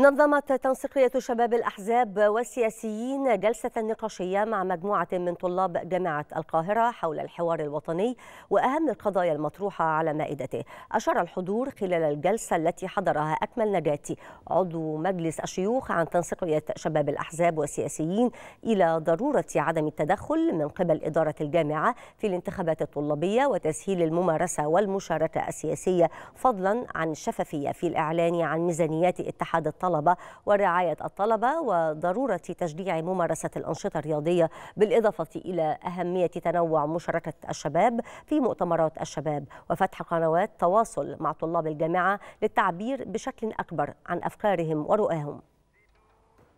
نظمت تنسيقية شباب الأحزاب والسياسيين جلسة نقاشية مع مجموعة من طلاب جامعة القاهرة حول الحوار الوطني وأهم القضايا المطروحة على مائدته أشار الحضور خلال الجلسة التي حضرها أكمل نجاتي عضو مجلس الشيوخ عن تنسيقية شباب الأحزاب والسياسيين إلى ضرورة عدم التدخل من قبل إدارة الجامعة في الانتخابات الطلابية وتسهيل الممارسة والمشاركة السياسية فضلا عن الشفافية في الإعلان عن ميزانيات اتحاد الطلاب الطلبة ورعاية الطلبة وضرورة تشجيع ممارسة الأنشطة الرياضية بالإضافة إلى أهمية تنوع مشاركة الشباب في مؤتمرات الشباب وفتح قنوات تواصل مع طلاب الجامعة للتعبير بشكل أكبر عن أفكارهم ورؤاهم